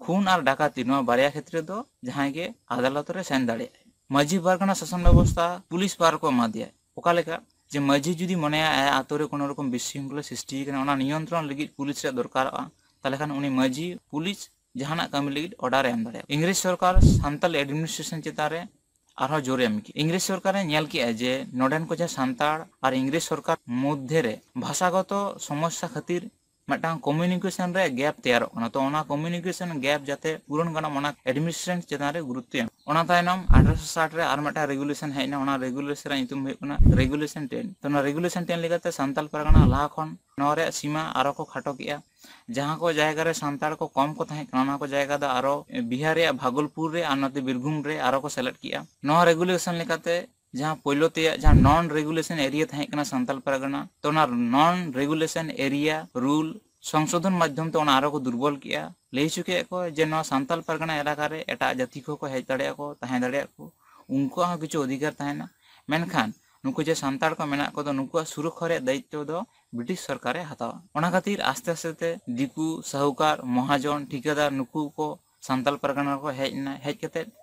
खून और डाकती बारे क्षेत्र दो तो जहाँ के आदालत सेन दाड़े माझी पारगाना शासन व्यवस्था पुलिस पार को मादिया ᱡᱮ ᱢᱟᱹᱡᱷᱤ ᱡᱩᱫᱤ ᱢᱚᱱᱮᱭᱟ ᱟᱛᱳ ᱨᱮ ᱠᱳᱱᱳ ᱨᱚᱠᱚᱢ ᱵᱤᱥᱨᱤᱝᱠᱷᱚᱞᱟ ᱥᱨᱤᱥᱴᱤ ᱟᱠᱟᱱᱟ ᱚᱱᱟ ᱱᱤᱭᱚᱱᱛᱨᱚᱱ ᱞᱟᱹᱜᱤᱫ ᱯᱩᱞᱤᱥ ᱨᱮᱭᱟᱜ ᱫᱚᱨᱠᱟᱨᱚᱜᱼᱟ ᱛᱟᱦᱞᱮ ᱠᱷᱟᱱ ᱩᱱᱤ ᱢᱟᱹᱡᱷᱤ ᱯᱩᱞᱤᱥ ᱡᱟᱦᱟᱱᱟᱜ ᱠᱟᱹᱢᱤ ᱞᱟᱹᱜᱤᱫ ᱚᱰᱟᱨ ᱮᱢ ᱫᱟᱲᱮᱭᱟᱜᱼᱟ ᱤᱝᱨᱮᱡᱽ ᱥᱚᱨᱠᱟᱨ ᱥᱟᱱᱛᱟᱞ ᱮᱰᱢᱤᱱᱤᱥᱴᱨᱮᱥᱚᱱ ᱪᱮᱛᱟᱱ ᱨᱮ ᱟᱨᱦᱚᱸ ᱡᱳᱨᱮ ᱮᱢ ᱠᱮᱜᱼᱟ ᱤᱝᱨᱮᱡᱽ ᱥᱚᱨᱠᱟᱨᱮ ᱧᱮᱞ ᱠᱮᱜᱼᱟ ᱡᱮ ᱱᱚᱰᱮᱱ ᱠᱚ ᱡᱟᱦᱟᱸ ᱥᱟᱱᱛᱟᱲ ᱟᱨ ᱤᱝᱨᱮᱡᱽ ᱥᱚᱨᱠᱟᱨ ᱢᱚᱫᱽᱫᱷᱮ ᱨᱮ ᱵᱷᱟᱥᱟᱜᱚᱛᱚ ᱥᱚᱢᱚᱥᱥᱟ ᱠᱷᱟᱹᱛᱤᱨ ᱢᱤᱫᱴᱟᱝ ᱠᱚᱢᱤᱭᱩᱱᱤᱠᱮᱥᱚᱱ ᱨᱮ ᱜᱮᱯ ᱛᱮᱭᱟᱨᱚᱜ ᱠᱟᱱᱟ ᱛᱚ ᱚᱱᱟ ᱠᱚᱢᱤᱭᱩᱱᱤᱠᱮᱥᱚᱱ ᱜᱮᱯ ᱡᱟᱛᱮ ᱯᱩᱨᱚᱱ ᱜᱟᱱᱚᱜ ᱚᱱᱟ ᱮᱰᱢᱤᱱᱤᱥᱴᱨᱮᱥᱚᱱ ᱪᱮᱛᱟᱱ ᱨᱮ ᱜᱩᱨᱩᱛᱛᱚ ᱮᱢ ᱚᱱᱟ ᱛᱟᱭᱱᱚᱢ ᱟᱴᱷᱟᱨᱚᱥᱚ ᱥᱟᱴ ᱨᱮ ᱟᱨ ᱢᱤᱫᱴᱟᱝ ᱨᱮᱜᱩᱞᱮᱥᱚᱱ ᱦᱮᱡ ᱮᱱᱟ ᱚᱱᱟ ᱨᱮᱜᱩᱞᱮᱥᱚᱱ ᱨᱮᱭᱟᱜ ᱧᱩᱛᱩᱢ ᱦᱩᱭᱩᱜ ᱠᱟᱱᱟ ᱨᱮᱜᱩᱞᱮᱥᱚᱱ ᱴᱮᱱ ᱛᱚ ᱚᱱᱟ ᱨᱮᱜᱩᱞᱮᱥᱚᱱ ᱴᱮᱱ ᱞᱮᱠᱟᱛᱮ ᱥᱟᱱᱛᱟᱲ ᱯᱟᱨᱜᱟᱱᱟ ᱞᱟᱦᱟ ᱠᱷᱚᱱ ᱱᱚᱣᱟ ᱨᱮᱭᱟᱜ ᱥᱤᱢᱟ ᱟᱨᱚ ᱠᱚ ᱠᱷᱟᱴᱚ ᱠᱮᱜᱼᱟ ᱡᱟᱦᱟᱸ ᱠᱚ ᱡᱟᱭᱜᱟ ᱨᱮ ᱥᱟᱱᱛᱟᱲ ᱠᱚ ᱠᱚᱢ ᱠᱚ ᱛᱟᱦᱮᱸ ᱠᱟᱱᱟ ᱚᱱᱟ ᱠᱚ ᱡᱟᱭᱜᱟ ᱫᱚ ᱟᱨᱚ ᱵᱤᱦᱟᱨ ᱨᱮᱭᱟᱜ ᱵᱷᱟᱜᱚᱞᱯᱩᱨ ᱨᱮ ᱟᱨ ᱱᱚᱛᱮ ᱵᱤᱨᱵᱷᱩᱢ ᱨᱮ ᱟᱨᱚ ᱠᱚ ᱥᱮᱞᱮᱫ ᱠᱮᱜᱼᱟ ᱱᱚᱣᱟ ᱨᱮᱜᱩᱞᱮᱥᱚᱱ ᱞᱮᱠᱟᱛᱮ जहाँ पोलो तेजा non regulation area Santal Pargana तो नन रेगुलेशन एरिया रूल संशोधन माध्यम तो को दुर्बल के लै चुके को जे सानतल परगना एलका एट जाति को हज दें दुको अधिकार मेखान नुक जे सानतल को मेना को तो नुक सुरक्षा दायित्व दो ब्रिटिश सरकारे सरकार हतावा खातिर आस्ते आस्ते दिकू सहुकार महाजन ठिकादार नुक को सानल परगण को हज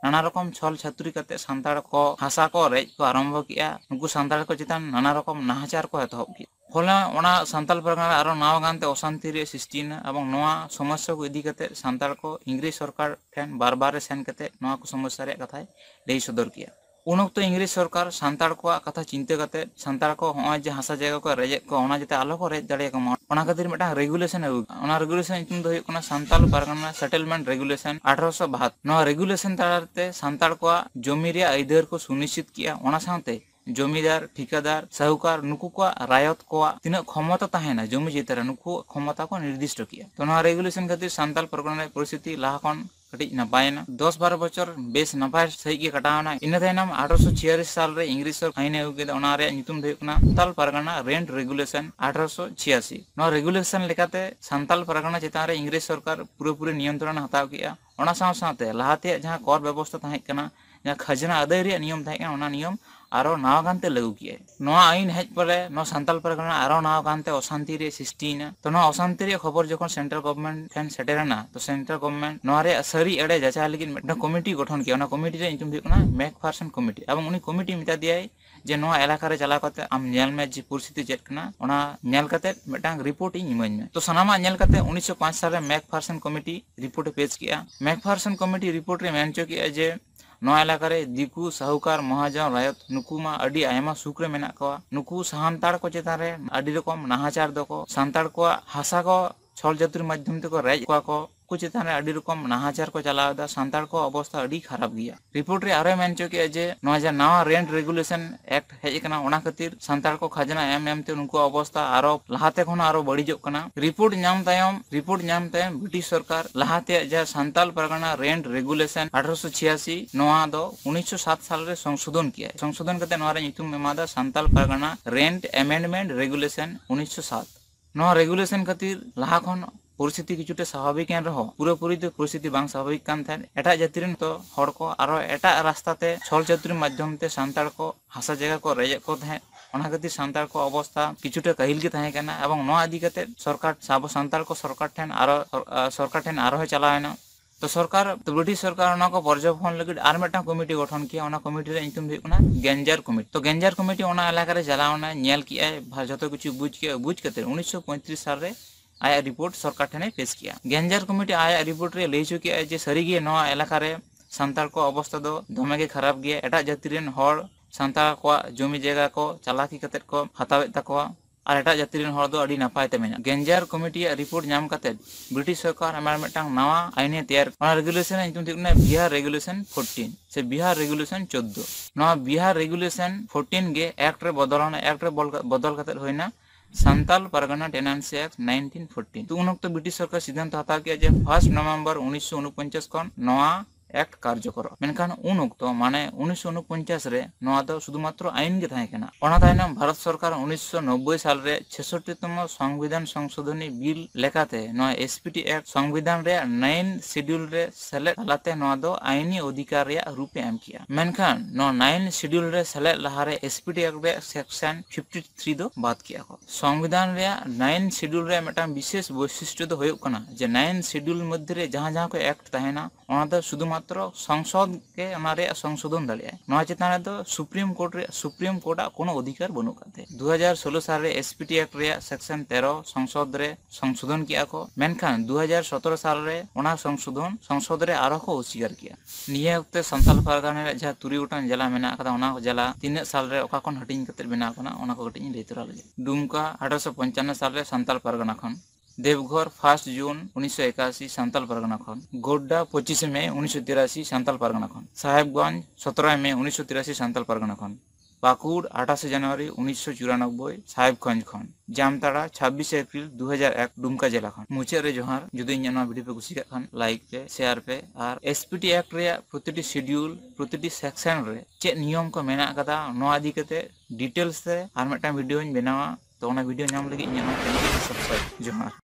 नाना रकम छल छतरी सानता को हासा को रेज को आरम्भ किया चितान नाना रकम नाहाचार को एतहब फलेना सानल परगण और नावागानते अशांति सृष्टिना समस्या को इदी सानल को इंग्रेज सरकार ठेन बार बारे को समस्या कथा लई सदर किया उन वक्त इंग्लिश सरकार सानताड़ को कथा चिंता करते सानताड़ को हमें जो हासा जगह को रजे को जे आलो को रज दाड़ा खातिर मिट्टा रेगुलेशन अगुना regulation Santal Pargana settlement regulation अठारोशो बहत्तर रेगुलेशन ताड़ाते सानताड़ को जमी आईदार को सुनिश्चित किया ᱡᱚᱢᱤᱫᱟᱨ ᱴᱷᱤᱠᱟᱫᱟᱨ ᱥᱟᱦᱩᱠᱟᱨ ᱱᱩᱠᱩ ᱠᱚᱣᱟᱜ ᱨᱟᱭᱚᱛ ᱠᱚᱣᱟᱜ ᱛᱤᱱᱟᱹᱜ ᱠᱷᱚᱢᱚᱛᱟ ᱛᱟᱦᱮᱱᱟ ᱡᱚᱢᱤ ᱡᱮᱛᱟᱨᱟ ᱱᱩᱠᱩ ᱠᱷᱚᱢᱚᱛᱟ ᱠᱚ ᱱᱤᱨᱫᱤᱥᱴᱚ ᱠᱮᱭᱟ ᱛᱚ ᱱᱚᱣᱟ ᱨᱮᱜᱩᱞᱮᱥᱚᱱ ᱠᱷᱟᱹᱛᱤᱨ ᱥᱟᱱᱛᱟᱞ ᱯᱟᱨᱜᱟᱱᱟ ᱯᱚᱨᱤᱥᱛᱷᱤᱛᱤ ᱞᱟᱦᱟ ᱠᱷᱚᱱ कटिज नपायन दस बारो बचर बेस नपाय सहित कटावना इनम अठारो छियालिस साल इंग्रेज इंग्लिश आईन अगुकेदा सानताल परगना रेंट रेगुलेशन अठारोशो छियासी रेगुलेशन लेकाते सानताल परगना चितान रे इंग्लिश सरकार पूरेपूरी नियंत्रण हत्या किया लाते जहाँ कर व्यवस्था खजना अदाय नियम नियम ᱟᱨᱚ ᱱᱟᱣᱟ ᱜᱟᱱᱛᱮ ᱞᱟᱹᱜᱩ ᱠᱮᱜᱼᱟᱭ ᱱᱚᱣᱟ ᱟᱹᱭᱤᱱ ᱦᱮᱡ ᱯᱚᱨᱮ ᱱᱚᱣᱟ ᱥᱟᱱᱛᱟᱞ ᱯᱟᱨᱜᱟᱱᱟ ᱟᱨᱚ ᱱᱟᱣᱟ ᱜᱟᱱᱛᱮ ᱚᱥᱟᱱᱛᱤ ᱨᱮ ᱥᱨᱤᱥᱴᱤᱭᱮᱱᱟ ᱛᱚ ᱱᱚᱣᱟ ᱚᱥᱟᱱᱛᱤ ᱨᱮᱭᱟᱜ ᱠᱷᱚᱵᱚᱨ ᱡᱚᱠᱷᱚᱱ ᱥᱮᱱᱴᱨᱟᱞ ᱜᱚᱵᱷᱢᱮᱱᱴ ᱴᱷᱮᱱ ᱥᱮᱴᱮᱨᱮᱱᱟ ᱛᱚ ᱥᱮᱱᱴᱨᱟᱞ ᱜᱚᱵᱷᱢᱮᱱᱴ ᱱᱚᱣᱟ ᱨᱮᱭᱟᱜ ᱥᱟᱹᱨᱤ ᱮᱲᱮ ᱡᱟᱪᱟᱭ ᱞᱟᱹᱜᱤᱫ ᱢᱤᱫᱴᱟᱝ ᱠᱚᱢᱤᱴᱤ ᱜᱚᱴᱷᱚᱱ ᱠᱮᱜᱼᱟ ᱚᱱᱟ ᱠᱚᱢᱤᱴᱤ ᱨᱮᱭᱟᱜ ᱧᱩᱛᱩᱢ ᱫᱚ ᱦᱩᱭᱩᱜ ᱠᱟᱱᱟ ᱢᱮᱠᱯᱷᱟᱨᱥᱚᱱ ᱠᱚᱢᱤᱴᱤ ᱮᱵᱚᱝ ᱩᱱᱤ ᱠᱚᱢᱤᱴᱤ ᱢᱮᱛᱟ ᱫᱮᱭᱟᱭ ᱡᱮ ᱱᱚᱣᱟ ᱮᱞᱟᱠᱟ ᱨᱮ ᱪᱟᱞᱟᱣ ᱠᱟᱛᱮ ᱟᱢ ᱧᱮᱞ ᱢᱮ ᱡᱮ ᱯᱚᱨᱤᱥᱛᱷᱤᱛᱤ ᱪᱮᱫ ᱠᱟᱱᱟ ᱚᱱᱟ ᱧᱮᱞ ᱠᱟᱛᱮ ᱢᱤᱫᱴᱟᱝ ᱨᱤᱯᱳᱨᱴ ᱤᱧ ᱤᱢᱟᱹᱧ ᱢᱮ ᱛᱚ ᱥᱟᱱᱟᱢᱟᱜ ᱧᱮᱞ ᱠᱟᱛᱮ 1905 ᱥᱟᱞᱨᱮ ᱢᱮᱠᱯᱷᱟᱨᱥᱚᱱ ᱠᱚᱢᱤᱴᱤ ᱨᱤᱯᱳᱨᱴ ᱮ ᱯᱮᱡ ᱠᱮᱜᱼᱟ ᱢᱮᱠᱯᱷᱟᱨᱥᱚᱱ ᱠᱚᱢᱤᱴᱤ ᱨᱤᱯᱳᱨᱴ ᱨᱮ ᱢᱮᱱ ᱦᱚᱪᱚ ᱠᱮᱜᱼᱟ ᱡᱮ ᱱᱚᱣᱟ ᱮᱞᱟᱠᱟᱨᱮ ᱫᱤᱠᱩ ᱥᱟᱦᱩᱠᱟᱨ ᱢᱚᱦᱟᱡᱚᱱ ᱨᱟᱭᱚᱛ ᱱᱩᱠᱩ ᱢᱟ ᱟᱹᱰᱤ ᱟᱭᱢᱟ ᱥᱩᱠ ᱨᱮ ᱢᱮᱱᱟᱜ ᱠᱚᱣᱟ ᱱᱩᱠᱩ ᱥᱟᱱᱛᱟᱲ ᱠᱚ ᱪᱮᱛᱟᱱ ᱨᱮ ᱟᱹᱰᱤ ᱨᱚᱠᱚᱢ ᱱᱟᱦᱟᱪᱟᱨ ᱫᱚᱠᱚ ᱥᱟᱱᱛᱟᱲ ᱠᱚᱣᱟᱜ ᱦᱟᱥᱟ ᱠᱚ ᱪᱷᱚᱞ ᱡᱟᱹᱛᱩᱨ ᱢᱟᱫᱽᱫᱷᱚᱢ ᱛᱮᱠᱚ ᱨᱮᱡ ᱠᱚᱣᱟ ᱠᱚ कुछ अभी रकम नाहाचार को चलावेदा सानाड़ को अवस्था अभी खराब गया रिपोर्ट रे चौके जे नवा नवा रेंट रेगुलेशन एक्ट हजना ओना खातिर को खजना एम एम ते उनको अवस्था आरो लहाते खन रिपोर्ट नाम रिपोर्ट नाम ब्रिटिश सरकार लहाते जा सानाल परगना रेंट रेगुलेशन अठारोश छियासी नवा दो सात साल संशोधन किया संशोधन करते नवा परगना रेंट एमेंडमेंट रेगुलेशन उन्नीसो सात नवा रेगुलेशन खातिर लहा ᱯᱚᱨᱤᱥᱛᱷᱤᱛᱤ ᱠᱤᱪᱷᱩᱴᱟ ᱥᱟᱵᱷᱟᱵᱤᱠ ᱮᱱ ᱨᱮᱦᱚᱸ ᱯᱩᱨᱟᱹᱯᱩᱨᱤ ᱫᱚ ᱯᱚᱨᱤᱥᱛᱷᱤᱛᱤ ᱵᱟᱝ ᱥᱟᱵᱷᱟᱵᱤᱠ ᱠᱟᱱ ᱛᱟᱦᱮᱸᱫ ᱮᱴᱟᱜ ᱡᱟᱹᱛᱤ ᱨᱮᱱ ᱛᱚ ᱦᱚᱲ ᱠᱚ ᱟᱨᱦᱚᱸ ᱮᱴᱟᱜ ᱨᱟᱥᱛᱟᱛᱮ ᱪᱷᱚᱞ ᱪᱟᱹᱛᱩᱨᱤ ᱢᱟᱫᱽᱫᱷᱚᱢ ᱛᱮ ᱥᱟᱱᱛᱟᱲ ᱠᱚ ᱦᱟᱥᱟ ᱡᱟᱭᱜᱟ ᱠᱚ ᱨᱮᱡᱮᱫ ᱠᱚ ᱛᱟᱦᱮᱸᱫ ᱚᱱᱟ ᱠᱷᱟᱹᱛᱤᱨ ᱥᱟᱱᱛᱟᱲ ᱠᱚ ᱚᱵᱚᱥᱛᱷᱟ ᱠᱤᱪᱷᱩᱴᱟ ᱠᱟᱹᱦᱤᱞ ᱜᱮ ᱛᱟᱦᱮᱸ ᱠᱟᱱᱟ ᱮᱵᱚᱝ ᱱᱚᱣᱟ ᱤᱫᱤ ᱠᱟᱛᱮᱫ ᱥᱚᱨᱠᱟᱨ ᱟᱵᱚ ᱥᱟᱱᱛᱟᱲ ᱠᱚ ᱥᱚᱨᱠᱟᱨ ᱴᱷᱮᱱ ᱟᱨᱚ ᱥᱚᱨᱠᱟᱨ ᱴᱷᱮᱱ ᱟᱨᱦᱚᱸ ᱪᱟᱞᱟᱣᱮᱱᱟ तो सरकार तो ब्रिटिश सरकार ना को पर्यवेक्षण लगे और मिट्टा कमिटी गठन किया कमिटी रे इनकम हुई गेंजार कमिटी तो गेंजार कमिटी एलाका चलावना नेल किया जो किछु बुझ के बुझ कते 1935 साल रे ᱟᱭᱟᱜ ᱨᱤᱯᱳᱨᱴ ᱥᱚᱨᱠᱟᱨ ᱴᱷᱮᱱᱮ ᱯᱮᱥ ᱠᱮᱭᱟ ᱜᱮᱧᱡᱟᱨ ᱠᱚᱢᱤᱴᱤ ᱟᱭᱟᱜ ᱨᱤᱯᱳᱨᱴ ᱨᱮ ᱞᱟᱹᱭ ᱦᱚᱪᱚ ᱠᱮᱜᱼᱟ ᱡᱮ ᱥᱟᱹᱨᱤᱜᱮ ᱱᱚᱣᱟ ᱮᱞᱟᱠᱟᱨᱮ ᱥᱟᱱᱛᱟᱲ ᱠᱚ ᱚᱵᱚᱥᱛᱟ ᱫᱚ ᱫᱚᱢᱮ ᱜᱮ ᱠᱷᱟᱨᱟᱯ ᱜᱮᱭᱟ ᱮᱴᱟᱜ ᱡᱟᱹᱛᱤ ᱨᱮᱱ ᱦᱚᱲ ᱥᱟᱱᱛᱟᱲ ᱠᱚᱣᱟᱜ ᱡᱚᱢᱤ ᱡᱟᱭᱜᱟ ᱠᱚ ᱪᱟᱞᱟᱠᱤ ᱠᱟᱛᱮᱫ ᱠᱚ ᱦᱟᱛᱟᱣᱮᱫ ᱛᱟᱠᱚᱣᱟ ᱟᱨ ᱮᱴᱟᱜ ᱡᱟᱹᱛᱤ ᱨᱮᱱ ᱦᱚᱲ ᱫᱚ ᱟᱹᱰᱤ ᱱᱟᱯᱟᱭ ᱛᱮ ᱢᱮᱱᱟᱜᱼᱟ ᱜᱮᱧᱡᱟᱨ ᱠᱚᱢᱤᱴᱤᱭᱟᱜ ᱨᱤᱯᱳᱨᱴ ᱧᱟᱢ ᱠᱟᱛᱮᱫ ᱵᱨᱤᱴᱤᱥ ᱥᱚᱨᱠᱟᱨ ᱟᱭᱢᱟ ᱢᱤᱫᱴᱟᱝ ᱱᱟᱣᱟ ᱟᱭᱤᱱᱮ ᱛᱮᱭᱟᱨ ᱚᱱᱟ ᱨᱮᱜᱩᱞᱮᱥᱚᱱ ᱧᱩᱛᱩᱢ ᱛᱮ ᱠᱟᱱᱟ ᱵᱤᱦᱟᱨ ᱨᱮᱜᱩᱞᱮᱥᱚᱱ 14 ᱥᱮ ᱵᱤᱦᱟᱨ ᱨᱮᱜᱩᱞᱮᱥᱚᱱ 14 ᱱᱚᱣᱟ ᱵᱤᱦᱟᱨ ᱨᱮᱜᱩᱞᱮᱥᱚᱱ 14 ᱜᱮ ᱮᱠᱴ ᱨᱮ ᱵᱚᱫᱚᱞ ᱮᱱᱟ ᱮᱠᱴ ᱨᱮ ᱵᱚᱫᱚᱞ ᱠᱟᱛᱮᱫ ᱦᱩᱭᱱᱟ सान्ताल परगना टेनेंसी एक्ट 1914 तो उन ब्रिटिश सरकार सिद्धांत हता किया जे फर्स्ट नवंबर उन्नीस खन एक्ट कार्यकर मेखान उन उक्त माने उन्नीस उनपंचाश शुद्म आईन के तहकना भारत सरकार उन्नीस साल नब्बे साल संविधान संशोधनी बिल लेखाते एस पी टी एक्ट संविधान नाइन शिड्यूल सेलते आईनी अधिकार रूप मेखान नईन शिड्यूल सेलद लहारे S P T act section fifty three बात किया संविधान नईन शिड्यूल विशेष बैशिष्ट्य नाइन शिड्यूल मध्य जहाँ जहाँ को एक्ट तहना शुद्म ᱢᱟᱛᱨᱚ ᱥᱚᱝᱥᱚᱫ ᱜᱮ ᱚᱱᱟ ᱨᱮᱭᱟᱜ ᱥᱚᱝᱥᱳᱫᱷᱚᱱ ᱫᱟᱲᱮᱭᱟᱜᱼᱟᱭ ᱱᱚᱣᱟ ᱪᱮᱛᱟᱱ ᱨᱮᱫᱚ ᱥᱩᱯᱨᱤᱢ ᱠᱳᱨᱴ ᱨᱮᱭᱟᱜ ᱥᱩᱯᱨᱤᱢ ᱠᱳᱨᱴᱟᱜ ᱠᱳᱱᱳ ᱚᱫᱷᱤᱠᱟᱨ ᱵᱟᱹᱱᱩᱜ ᱠᱟᱫᱛᱮ ᱫᱩ ᱦᱟᱡᱟᱨ ᱥᱳᱞᱳ ᱥᱟᱞᱨᱮ ᱮᱥᱯᱤᱴᱤ ᱮᱠᱴ ᱨᱮᱭᱟᱜ ᱥᱮᱠᱥᱚᱱ ᱛᱮᱨᱚ ᱥᱚᱝᱥᱚᱫ ᱨᱮ ᱥᱚᱝᱥᱳᱫᱷᱚᱱ ᱠᱮᱜᱼᱟ ᱠᱚ ᱢᱮᱱᱠᱷᱟᱱ ᱫᱩ ᱦᱟᱡᱟᱨ ᱥᱚᱛᱮᱨᱚ ᱥᱟᱞᱨᱮ ᱚᱱᱟ ᱥᱚᱝᱥᱳᱫᱷᱚᱱ ᱥᱚᱝᱥᱚᱫ ᱨᱮ ᱟᱨᱦᱚᱸ ᱠᱚ ᱚᱥᱤᱠᱟᱨ ᱠᱮᱜᱼᱟ ᱱᱤᱭᱟᱹ ᱚᱠᱛᱮ ᱥᱟᱱᱛᱟᱞ ᱯᱟᱨᱜᱟᱱᱟ ᱨᱮᱭᱟᱜ ᱡᱟᱦᱟᱸ ᱛᱩᱨᱩᱭ ᱜᱚᱴᱟᱝ ᱡᱮᱞᱟ ᱢᱮᱱᱟᱜ ᱟᱠᱟᱫᱟ ᱚᱱᱟ ᱠᱚ ᱡᱮᱞᱟ ᱛᱤᱱᱟᱹᱜ ᱥᱟᱞᱨᱮ ᱚᱠᱟ ᱠᱷᱚᱱ ᱦᱟᱹᱴᱤᱧ ᱠᱟᱛᱮᱫ ᱵᱮᱱᱟᱣ ᱟᱠᱟᱱᱟ ᱚᱱᱟ ᱠᱚ ᱠᱟᱹᱴᱤᱡ ᱤᱧ ᱞᱟᱹᱭ ᱛᱚᱨᱟ ᱞᱮᱜᱮ ᱫᱩᱢᱠᱟ ᱟᱴᱷᱨᱚᱥᱚ ᱯᱚᱧᱪᱟᱱᱱᱚ ᱥᱟᱞᱨᱮ ᱥᱟᱱᱛᱟᱞ ᱯᱟᱨᱜᱟᱱᱟ ᱠᱷᱚᱱ देवघर फर्स्ट जून उन्नीसशो एकाशी सान्ताल परगना खन गोड्डा पच्चीस मे सौ तिरासी सान्ताल परगना खन साहेबगंज सत्रह मे सौ तिराशी सान्ताल परगना खन पाकुड़ आठाशे जानुआरी उन्नीसशो चुरानब्बई साहेबगंज खन जामताड़ा छब्बीस एप्रिल दो हजार एक डुमका जिला खन मुचाद रे जुदी भिडियो पे कुछ खान लाइक पे शेयर पे और एसपीटी एक्ट रे प्रतिटी शेड्यूल प्रतिटी सेक्शन रे चे नियम को मेना कदा इदी कते डिटेल्स से और मिटटा भिडियो बनावा तो भिडियो नाम लगे सब्सक्राइब जोहार